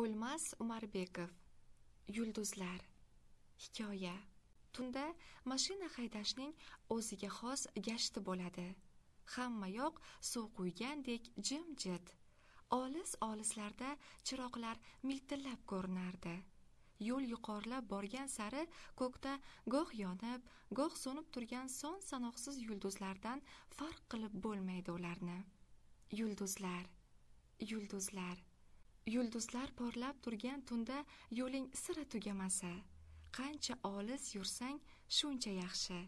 o'lmas umarbekov yulduzlar hikoya tunda mashina haydashning o'ziga xos gashti bo'ladi hammayoq suv quygandek jimjit olis olislarda chiroqlar miltillab ko'rinardi yo'l yuqorilab borgan sari ko'kda goh yonib goh so'nib turgan son sanoqsiz yulduzlardan farq qilib bo'lmaydi ularni yulduzlar yulduzlar yulduzlar porlab turgan tunda yo'ling sira tugamasa qancha olis yursang shuncha yaxshi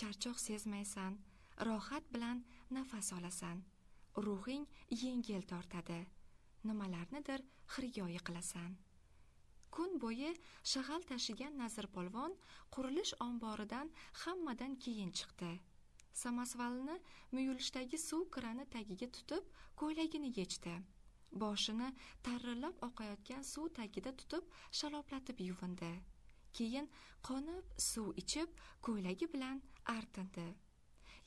charchoq sezmaysan rohat bilan nafas olasan ruhing yengil tortadi nimalarnidir xirgoyi qilasan kun bo'yi shag'al tashigan nazirpolvon qurilish omboridan hammadan keyin chiqdi samasvalni muyulishdagi suv krani tagiga tutib ko'ylagini yechdi boshini tarrilab oqayotgan suv tagida tutib shaloplatib yuvindi keyin qonib suv ichib ko'ylagi bilan artindi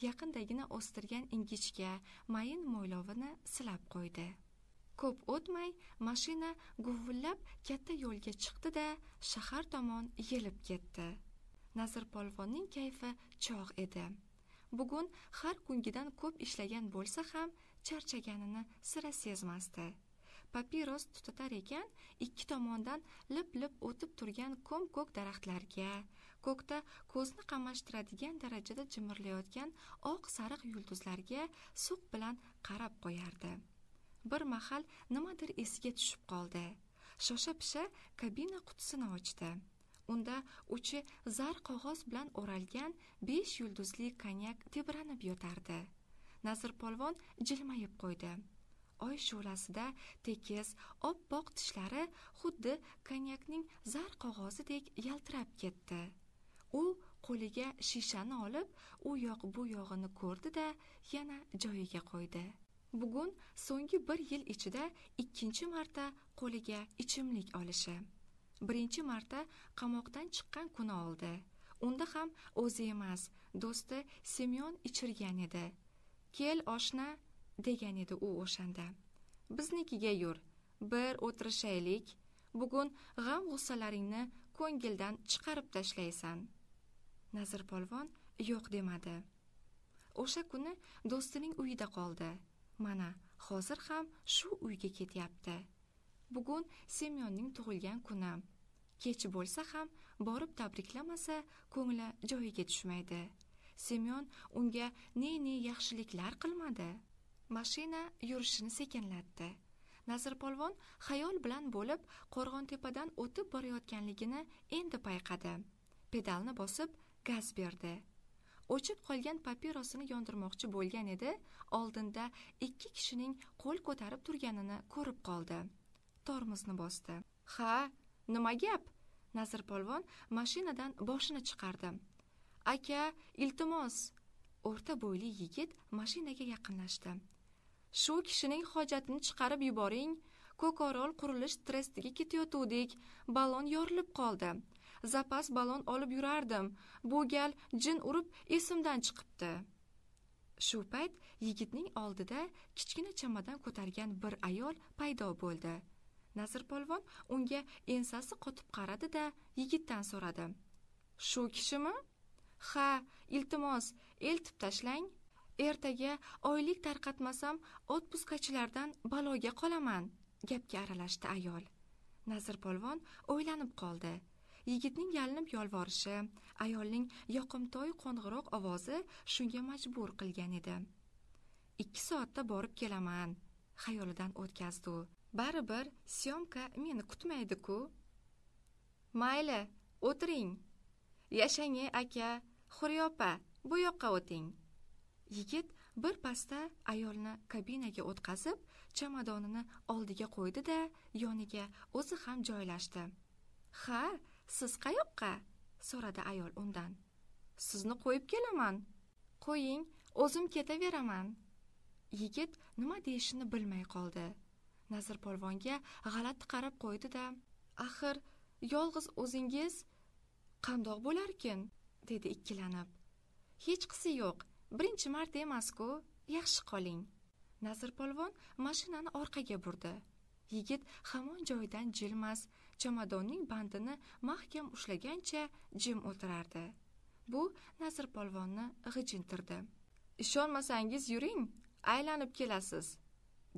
yaqindagina o'stirgan ingichka mayin mo'ylovini silab qo'ydi ko'p o'tmay mashina guvillab katta yo'lga chiqdi da shahar tomon yelib ketdi nazir polvonning kayfi chog' edi bugun har kungidan ko'p ishlagan bo'lsa ham charchaganini sira sezmasdi papiros tutatar ekan ikki tomondan lip lip o'tib turgan ko'm ko'k daraxtlarga ko'kda ko'zni qamashtiradigan darajada jimirlayotgan oq sariq yulduzlarga suq bilan qarab qo'yardi bir mahal nimadir esiga tushib qoldi shosha pisha kabina qutisini ochdi unda uchi zar qog'oz bilan o'ralgan besh yulduzli konyak tebranib yotardi nazirpolvon jilmayib qo'ydi oy shu'lasida tekis oppoq tishlari xuddi konyakning zar qog'ozidek yaltirab ketdi u qo'liga shishani olib u yoq bu yog'ini ko'rdi da yana joyiga qo'ydi bugun so'nggi bir yil ichida ikkinchi marta qo'liga ichimlik olishi birinchi marta qamoqdan chiqqan kuni oldi unda ham o'zi emas do'sti semyon ichirgan edi kel oshna degan edi u o'shanda biznikiga yur bir o'tirishaylik bugun g'am g'ussalaringni ko'ngildan chiqarib tashlaysan nazirpolvon yo'q demadi o'sha kuni do'stining uyida qoldi mana hozir ham shu uyga ketyapti bugun semyonning tug'ilgan kuni kech bo'lsa ham borib tabriklamasa ko'ngli joyiga tushmaydi semyon unga ne ne yaxshiliklar qilmadi mashina yurishini sekinlatdi nazirpolvon xayol bilan bo'lib qo'rg'on tepadan o'tib borayotganligini endi payqadi pedalni bosib gaz berdi o'chib qolgan papirosini yondirmoqchi bo'lgan edi oldinda ikki kishining qo'l ko'tarib turganini ko'rib qoldi tormozni bosdi ha nima gap nazirpolvon mashinadan boshini chiqardi aka iltimos o'rta bo'yli yigit mashinaga yaqinlashdi shu kishining hojatini chiqarib yuboring ko'korol qurilish stressiga ketayotuvdik balon yorilib qoldi zapas balon olib yurardim bu gal jin urib esimdan chiqibdi shu payt yigitning oldida kichkina chamadan ko'targan bir ayol paydo bo'ldi nasr polvon unga ensasi qotib qaradi da yigitdan so'radi shu kishimi ha iltimos eltib tashlang ertaga oylik tarqatmasam otpuskachilardan baloga qolaman gapga aralashdi ayol nazir polvon o'ylanib qoldi yigitning yalinib yolvorishi ayolning yoqimtoy qo'ng'iroq ovozi shunga majbur qilgan edi ikki soatda borib kelaman xayolidan o'tkazdi u baribir syomka meni kutmaydiku mayli o'tiring yashang aka xuryopa bu yoqqa o'ting yigit bir pasda ayolni kabinaga o'tkazib chamadonini oldiga qo'ydi da yoniga o'zi ham joylashdi ha siz qayoqqa so'radi ayol undan sizni qo'yib kelaman qo'ying o'zim ketaveraman yigit nima deyishini bilmay qoldi nazir polvonga g'alati qarab qo'ydi da axir yolg'iz o'zingiz qandoq bo'larkin dedi ikkilanib hechqisi yo'q birinchi marta emas-ku yaxshi qoling nazirpolvon mashinani orqaga burdi yigit hamon joyidan jilmas chamadonning bandini mahkam ushlagancha jim o'tirardi bu nazirpolvonni g'ijintirdi ishonmasangiz yuring aylanib kelasiz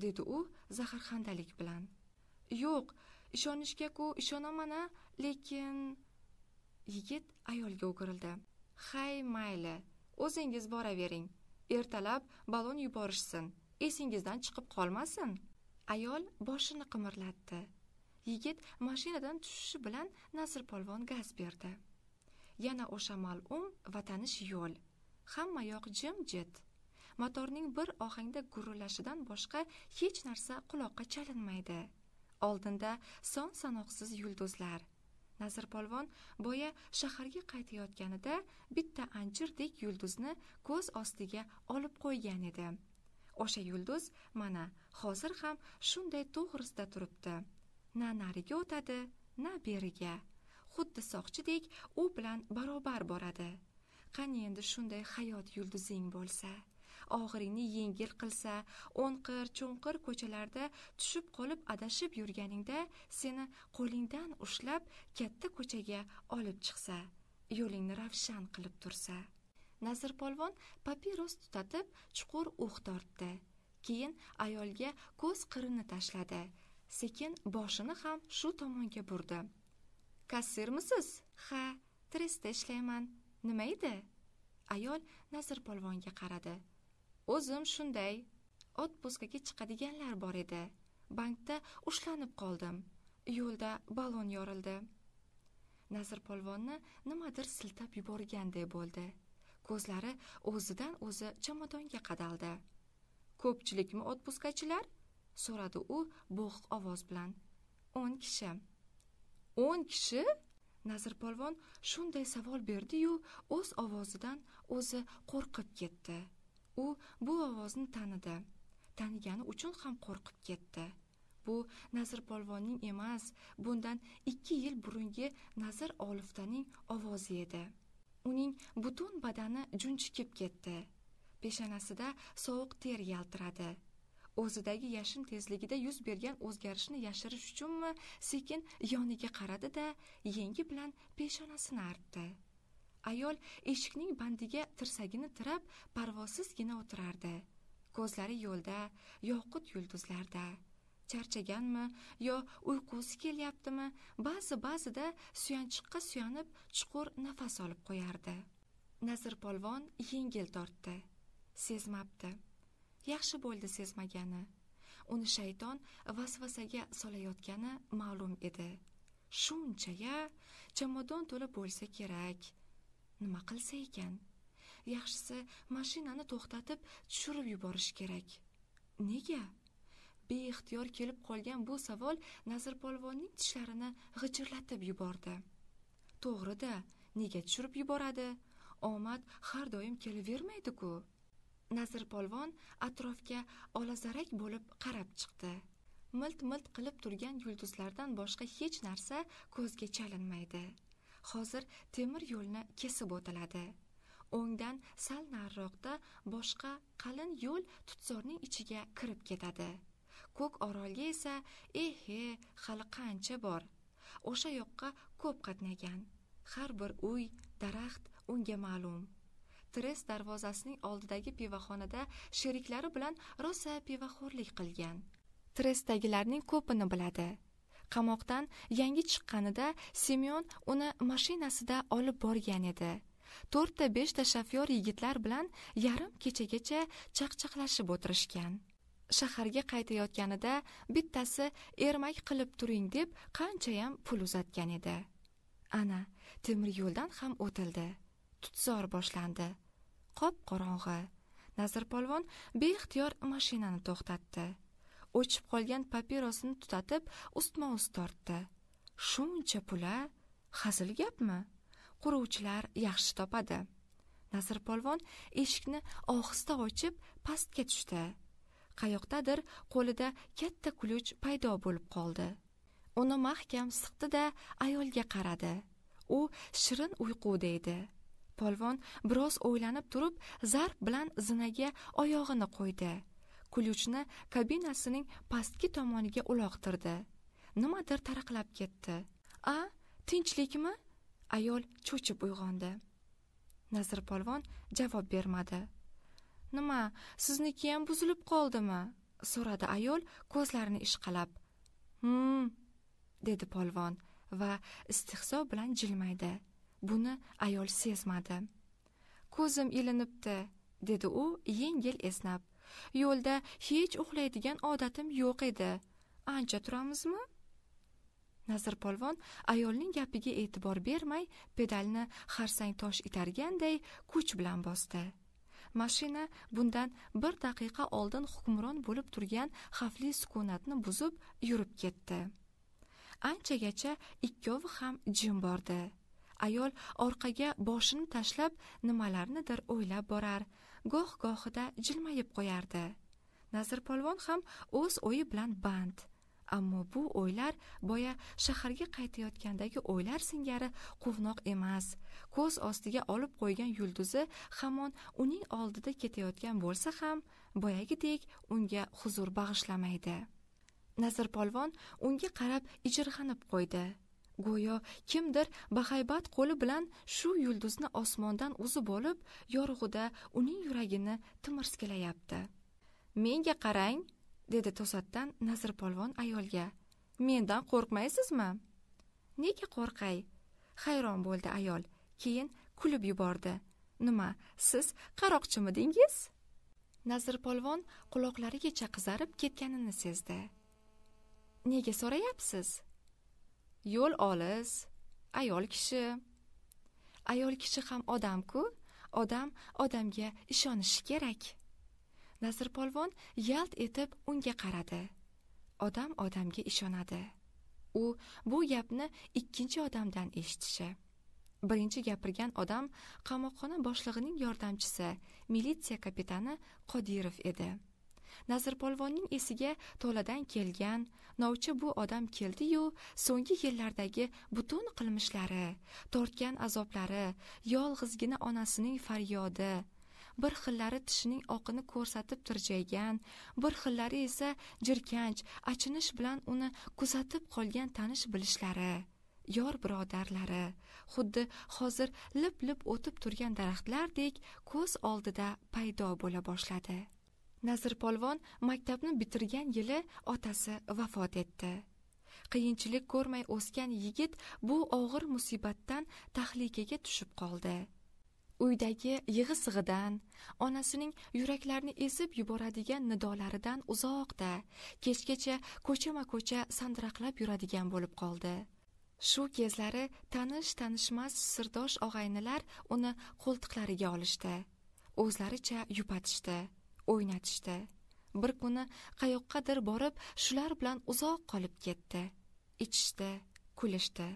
dedi u zaharxandalik bilan yo'q ishonishga-ku ishonaman lekin yigit ayolga o'girildi hay mayli o'zingiz boravering ertalab balon yuborishsin esingizdan chiqib qolmasin ayol boshini qimirlatdi yigit mashinadan tushishi bilan nasrpolvon gaz berdi yana o'sha mal'um va tanish yo'l hamma yoq jimjit motorning bir ohangda gurillashidan boshqa hech narsa quloqqa chalinmaydi oldinda son sanoqsiz yulduzlar polvon boya shaharga qaytayotganida bitta anjirdek yulduzni ko'z ostiga olib qo'ygan edi o'sha yulduz mana hozir ham shunday to'g'risida turibdi na nariga o'tadi na beriga xuddi soqchidek u bilan barobar boradi qani endi shunday hayot yulduzing bo'lsa og'iringni yengil qilsa o'nqir cho'nqir ko'chalarda tushib qolib adashib yurganingda seni qo'lingdan ushlab katta ko'chaga olib chiqsa yo'lingni ravshan qilib tursa nazirpolvon papiros tutatib chuqur uh tortdi keyin ayolga ko'z qirini tashladi sekin boshini ham shu tomonga burdi kassirmisiz ha trestda ishlayman nima edi ayol nazirpolvonga polvonga qaradi o'zim shunday otpuskaga chiqadiganlar bor edi bankda ushlanib qoldim yo'lda balon yorildi nazir polvonni nimadir siltab yuborganday bo'ldi ko'zlari o'zidan o'zi chamadonga qadaldi ko'pchilikmi otpuskachilar so'radi u bo'g'iq ovoz bilan o'n kishi o'n kishi nazir polvon shunday savol berdiyu o'z ovozidan o'zi qo'rqib ketdi u bu ovozni tanidi tanigani uchun ham qo'rqib ketdi bu nazir polvonning emas bundan ikki yil burungi nazir oliftaning ovozi edi uning butun badani junchikib ketdi peshanasida sovuq ter yaltiradi o'zidagi yashin tezligida yuz bergan o'zgarishni yashirish uchunmi sekin yoniga qaradi da yengi bilan peshonasini artdi ayol eshikning bandiga tirsagini tirab parvozsizgina o'tirardi ko'zlari yo'lda yoqut yulduzlarda charchaganmi yo uyqusi kelyaptimi ba'zi ba'zida suyanchiqqa suyanib chuqur nafas olib qo'yardi nazirpolvon yengil tortdi sezmabdi yaxshi bo'ldi sezmagani uni shayton vasvasaga solayotgani ma'lum edi shuncha ya chamadon to'la bo'lsa kerak nima qilsa ekan yaxshisi mashinani to'xtatib tushirib yuborish kerak nega beixtiyor kelib qolgan bu savol nazirpolvonning tishlarini g'ijirlatib yubordi to'g'rida nega tushirib yuboradi omad har doim kelavermaydi-ku. nazirpolvon atrofga olazarak bo'lib qarab chiqdi milt milt qilib turgan yulduzlardan boshqa hech narsa ko'zga chalinmaydi hozir temir yo'lni kesib o'tiladi o'ngdan sal nariroqda boshqa qalin yo'l tutzorning ichiga kirib ketadi ko'k orolga esa ehe hali qancha bor o'sha yoqqa ko'p qatnagan har bir uy daraxt unga ma'lum tres darvozasining oldidagi pivoxonada sheriklari bilan rosa pivoxo'rlik qilgan tresdagilarning ko'pini biladi qamoqdan yangi chiqqanida semyon uni mashinasida olib borgan edi to'rtta beshta shofyor yigitlar bilan yarim kechagacha chaqchaqlashib o'tirishgan shaharga qaytayotganida bittasi ermak qilib turing deb qanchayam pul uzatgan edi ana temir yo'ldan ham o'tildi tutzor boshlandi qop qorong'i nazirpolvon beixtiyor mashinani to'xtatdi o'chib qolgan papirosini tutatib ustma ust tortdi shuncha pula hazil gapmi quruvchilar yaxshi topadi nasr polvon eshikni ohista ochib pastga tushdi qayoqdadir qo'lida katta kuluch paydo bo'lib qoldi uni mahkam siqdi da ayolga qaradi u shirin uyquda edi polvon biroz o'ylanib turib zarb bilan zinaga oyog'ini qo'ydi kuluchni kabinasining pastki tomoniga uloqtirdi nimadir taraqlab ketdi a tinchlikmi ayol cho'chib uyg'ondi nazirpolvon javob bermadi nima sizniki ham buzilib qoldimi so'radi ayol ko'zlarini ishqalab hmm dedi polvon va istehzo bilan jilmaydi buni ayol sezmadi ko'zim ilinibdi dedi u yengil esnab yo'lda hech uxlaydigan odatim yo'q edi ancha turamizmi nazirpolvon ayolning gapiga e'tibor bermay pedalni xarsang tosh itarganday kuch bilan bosdi mashina bundan bir daqiqa oldin hukmron bo'lib turgan xavfli sukunatni buzib yurib ketdi anchagacha ikkovi ham jim bordi ayol orqaga boshini tashlab nimalarnidir o'ylab borar goh gohida jilmayib qo'yardi nazirpolvon ham o'z o'yi bilan band ammo bu o'ylar boya shaharga qaytayotgandagi o'ylar singari quvnoq emas ko'z ostiga olib qo'ygan yulduzi hamon uning oldida ketayotgan bo'lsa ham boyagidek unga huzur bag'ishlamaydi nazirpolvon unga qarab ijirg'anib qo'ydi go'yo kimdir bahaybat qo'li bilan shu yulduzni osmondan uzib olib yorug'ida uning yuragini timirskilayapti menga qarang dedi to'satdan nazirpolvon ayolga mendan qo'rqmaysizmi nega qo'rqay hayron bo'ldi ayol keyin kulib yubordi nima siz qaroqchimidingiz nazirpolvon quloqlarigacha qizarib ketganini sezdi nega so'rayapsiz yo'l olis ayol kishi ayol kishi ham odamku odam odamga ishonishi kerak nasrpolvon yalt etib unga qaradi odam odamga ishonadi u bu gapni ikkinchi odamdan eshitishi birinchi gapirgan odam qamoqxona boshlig'ining yordamchisi militsiya kapitani qodirov edi nazirpolvonning esiga to'ladan kelgan novcha bu odam keldi-yu, so'nggi yillardagi butun qilmishlari tortgan azoblari yolg'izgina onasining faryodi bir xillari tishining oqini ko'rsatib turjaygan, bir xillari esa jirkanch achinish bilan uni kuzatib qolgan tanish bilishlari yor birodarlari xuddi hozir lip lip o'tib turgan daraxtlardek ko'z oldida paydo bo'la boshladi polvon maktabni bitirgan yili otasi vafot etdi qiyinchilik ko'rmay o'sgan yigit bu og'ir musibatdan tahlikaga tushib qoldi uydagi yig'i sig'idan onasining yuraklarni ezib yuboradigan nidolaridan uzoqda kechgacha ko'chama ko'cha sandraqlab yuradigan bo'lib qoldi shu kezlari tanish tanishmas sirdosh og'aynilar uni qo'ltiqlariga olishdi o'zlaricha yupatishdi o'ynatishdi bir kuni qayoqqadir borib shular bilan uzoq qolib ketdi ichishdi kulishdi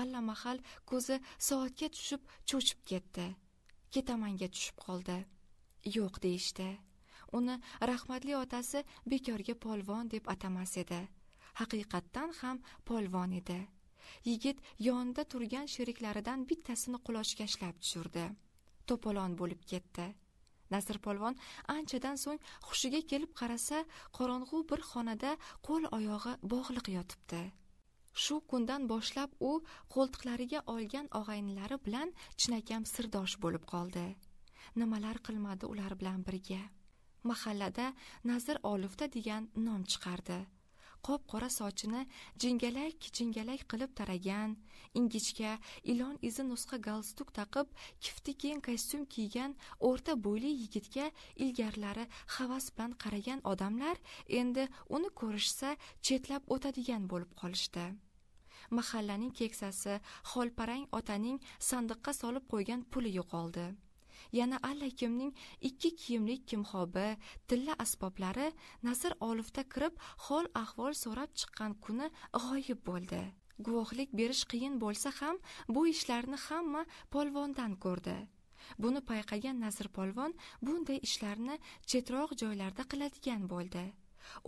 allamahal ko'zi soatga tushib cho'chib ketdi ketamanga tushib qoldi yo'q deyishdi uni rahmatli otasi bekorga polvon deb atamas edi haqiqatdan ham polvon edi yigit yonida turgan sheriklaridan bittasini qulochkashlab tushirdi to'polon bo'lib ketdi nasr polvon anchadan so'ng hushiga kelib qarasa qorong'u bir xonada qo'l oyog'i bog'liq yotibdi shu kundan boshlab u qo'ltiqlariga olgan og'aynilari bilan chinakam sirdosh bo'lib qoldi nimalar qilmadi ular bilan birga mahallada nazir olifta degan nom chiqardi qop qora sochini jingalak kichingalak qilib taragan ingichka ilon izi nusxa galstuk taqib kifti keng kostyum kiygan o'rta bo'yli yigitga ilgarilari havas bilan qaragan odamlar endi uni ko'rishsa chetlab o'tadigan bo'lib qolishdi mahallaning keksasi xolparang otaning sandiqqa solib qo'ygan puli yo'qoldi yana allakimning ikki kiyimlik kimxobi tilla asboblari nasr olifda kirib hol ahvol so'rab chiqqan kuni g'oyib bo'ldi guvohlik berish qiyin bo'lsa ham bu ishlarni hamma polvondan ko'rdi buni payqagan nasr polvon bunday ishlarni chetroq joylarda qiladigan bo'ldi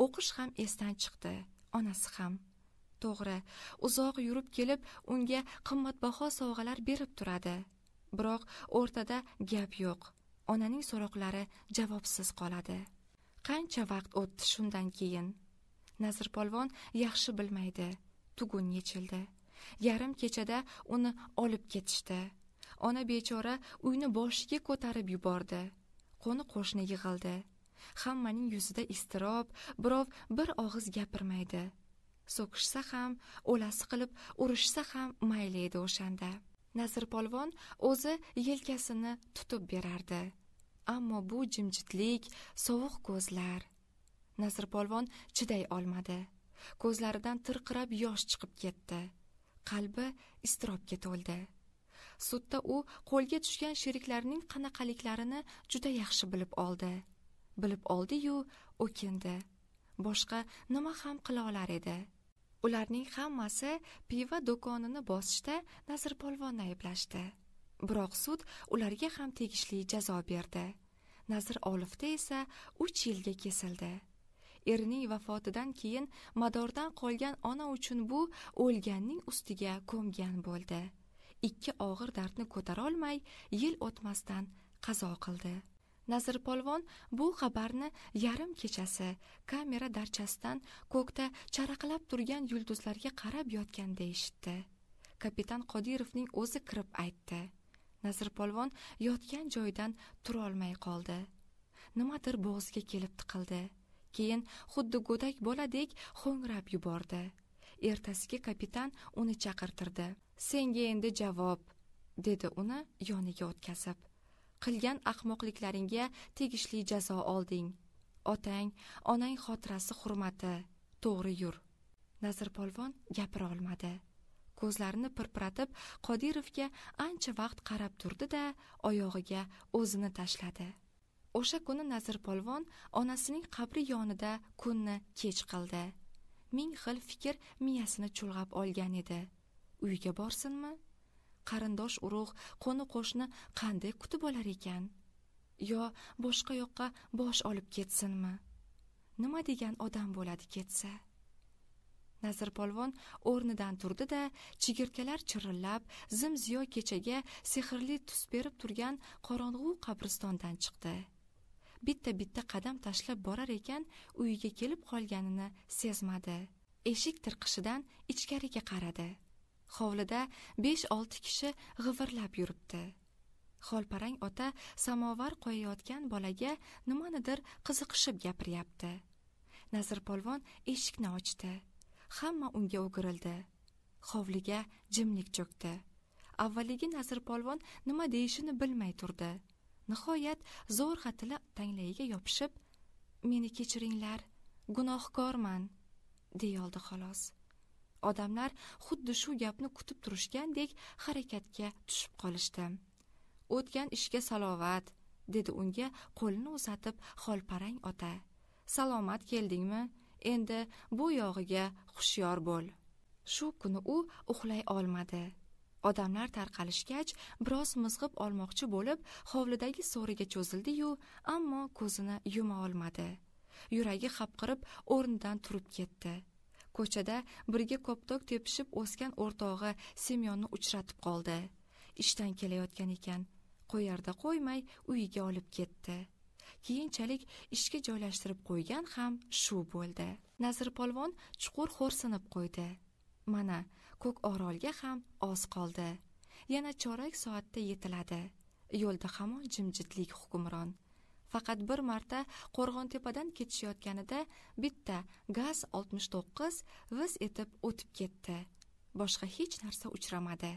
o'qish ham esdan chiqdi onasi ham to'g'ri uzoq yurib kelib unga qimmatbaho sovg'alar berib turadi biroq o'rtada gap yo'q onaning so'roqlari javobsiz qoladi qancha vaqt o'tdi shundan keyin nazirpolvon yaxshi bilmaydi tugun yechildi yarim kechada uni olib ketishdi ona bechora uyni boshiga ko'tarib yubordi qo'ni qo'shni yig'ildi hammaning yuzida iztirob birov bir og'iz gapirmaydi so'kishsa ham o'lasi qilib urishsa ham mayli edi o'shanda nazirpolvon o'zi yelkasini tutib berardi ammo bu jimjitlik sovuq ko'zlar nazirpolvon chiday olmadi ko'zlaridan tirqirab yosh chiqib ketdi qalbi iztirobga to'ldi sudda u qo'lga tushgan sheriklarining qanaqaliklarini juda yaxshi bilib oldi bilib oldi-yu o'kindi boshqa nima ham qila olar edi ularning hammasi pivo do'konini bosishda nazirpolvonni ayblashdi biroq sud ularga ham tegishli jazo berdi nazir olifda esa uch yilga kesildi erining vafotidan keyin madordan qolgan ona uchun bu o'lganning ustiga ko'mgan bo'ldi ikki og'ir dardni ko'tarolmay yil o'tmasdan qazo qildi nazirpolvon bu xabarni yarim kechasi kamera darchasidan ko'kda charaqlab turgan yulduzlarga qarab yotganda eshitdi kapitan qodirovning o'zi kirib aytdi nazirpolvon yotgan joydan tura olmay qoldi nimadir bo'g'ziga kelib tiqildi keyin xuddi go'dak boladek xo'ngrab yubordi ertasiga kapitan uni chaqirtirdi senga endi javob dedi uni yoniga o'tkazib qilgan ahmoqliklaringga tegishli jazo olding otang onang xotirasi hurmati to'g'ri yur nazirpolvon gapira olmadi ko'zlarini pirpiratib qodirovga ancha vaqt qarab turdi da oyog'iga o'zini tashladi o'sha kuni nazirpolvon onasining qabri yonida kunni kech qildi ming xil fikr miyasini chulg'ab olgan edi uyga borsinmi qarindosh urug' qo'ni qo'shni qanday kutib olar ekan yo boshqa yoqqa bosh olib ketsinmi nima degan odam bo'ladi ketsa nazir polvon o'rnidan turdi da chigirtkalar chirillab zim ziyo kechaga sehrli tus berib turgan qorong'u qabristondan chiqdi bitta bitta qadam tashlab borar ekan uyiga kelib qolganini sezmadi eshik tirqishidan ichkariga qaradi hovlida besh olti kishi g'ivirlab yuribdi xolparang ota samovar qo'yayotgan bolaga nimanidir qiziqishib gapiryapti nazirpolvon eshikni ochdi hamma unga o'girildi hovliga jimlik cho'kdi avvaliga nazirpolvon nima deyishini bilmay turdi nihoyat zo'rg'a tili tanglayiga yopishib meni kechiringlar gunohkorman deyoldi xolos odamlar xuddi shu gapni kutib turishgandek harakatga tushib qolishdi o'tgan ishga salovat dedi unga qo'lini uzatib xolparang ota salomat keldingmi endi bu yog'iga hushyor bo'l shu kuni u uxlay olmadi odamlar tarqalishgach biroz mizg'ib olmoqchi bo'lib hovlidagi so'riga cho'zildi-yu, ammo ko'zini yuma olmadi yuragi hapqirib o'rnidan turib ketdi ko'chada birga koptok tepishib o'sgan o'rtog'i semyonni uchratib qoldi ishdan kelayotgan ekan qo'yarda qo'ymay uyiga olib ketdi keyinchalik ishga joylashtirib qo'ygan ham shu bo'ldi nazirpolvon chuqur xo'rsinib qo'ydi mana ko'k orolga ham oz qoldi yana chorak soatda yetiladi yo'lda hamon jimjitlik hukmron faqat bir marta qo'rg'ontepadan ketishayotganida bitta gaz 69 viz etib o'tib ketdi boshqa hech narsa uchramadi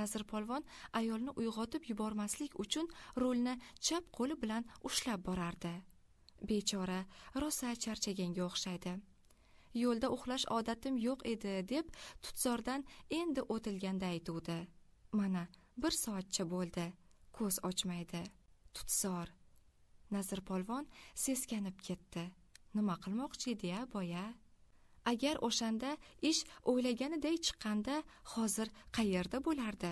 nazir polvon ayolni uyg'otib yubormaslik uchun rulni chap qo'li bilan ushlab borardi bechora rosa charchaganga o'xshaydi yo'lda uxlash odatim yo'q edi deb tutzordan endi o'tilganda aytuvdi mana bir soatcha bo'ldi ko'z ochmaydi tutzor polvon seskanib ketdi nima qilmoqchi edi ya boya agar o'shanda ish o'ylaganiday chiqqanda hozir qayerda bo'lardi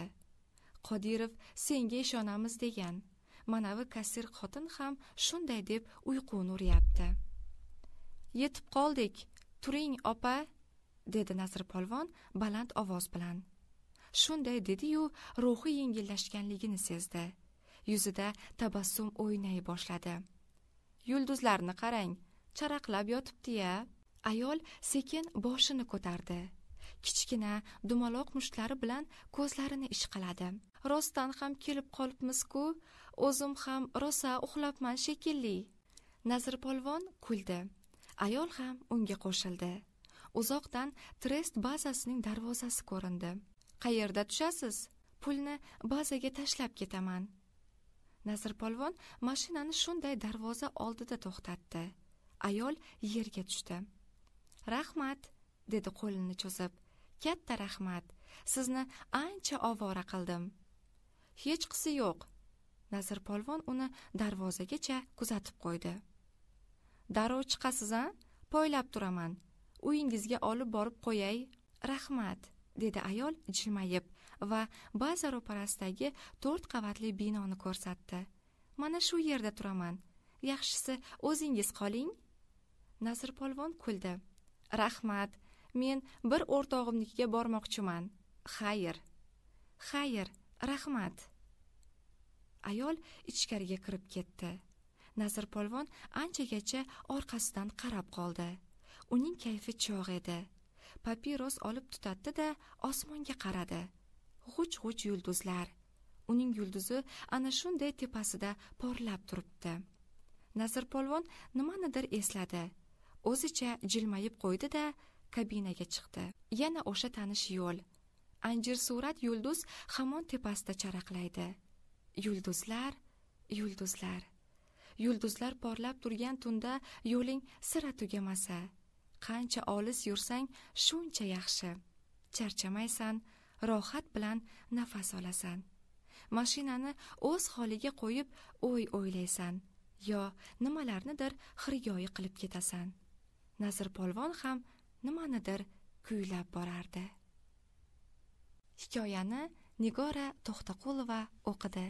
qodirov senga ishonamiz degan manavi kassir xotin ham shunday deb uyquni uryapti yetib qoldik turing opa dedi polvon baland ovoz bilan shunday dediyu ruhi yengillashganligini sezdi yuzida tabassum o'ynay boshladi yulduzlarni qarang charaqlab yotibdi ya ayol sekin boshini ko'tardi kichkina dumaloq mushtlari bilan ko'zlarini ishqaladi rostdan ham kelib qolibmiz-ku, o'zim ham rosa uxlabman shekilli nazirpolvon kuldi ayol ham unga qo'shildi uzoqdan trest bazasining darvozasi ko'rindi qayerda tushasiz pulni bazaga tashlab ketaman nazirpolvon mashinani shunday darvoza oldida to'xtatdi ayol yerga tushdi rahmat dedi qo'lini cho'zib katta rahmat sizni ancha ovora qildim hech qisi yo'q nazirpolvon uni darvozagacha kuzatib qo'ydi darrov chiqasiz a poylab turaman uyingizga olib borib qo'yay rahmat dedi ayol jilmayib va baza ro'parasidagi to'rt qavatli binoni ko'rsatdi mana shu yerda turaman yaxshisi o'zingiz qoling nasrpolvon kuldi rahmat men bir o'rtog'imnikiga bormoqchiman xayr xayr rahmat ayol ichkariga kirib ketdi nasrpolvon anchagacha orqasidan qarab qoldi uning kayfi chog' edi papiros olib tutatdi da osmonga qaradi g'uch g'uch yulduzlar uning yulduzi ana shunday tepasida porlab turibdi nasr polvon nimanidir esladi o'zicha jilmayib qo'ydi da kabinaga chiqdi yana o'sha tanish yo'l anjir surat yulduz hamon tepasida charaqlaydi yulduzlar yulduzlar yulduzlar porlab turgan tunda yo'ling sira tugamasa qancha olis yursang shuncha yaxshi charchamaysan rohat bilan nafas olasan mashinani o'z holiga qo'yib o'y o'ylaysan yo nimalarnidir xirgoyi qilib ketasan nazirpolvon ham nimanidir kuylab borardi hikoyani nigora to'xtaqulova o'qidi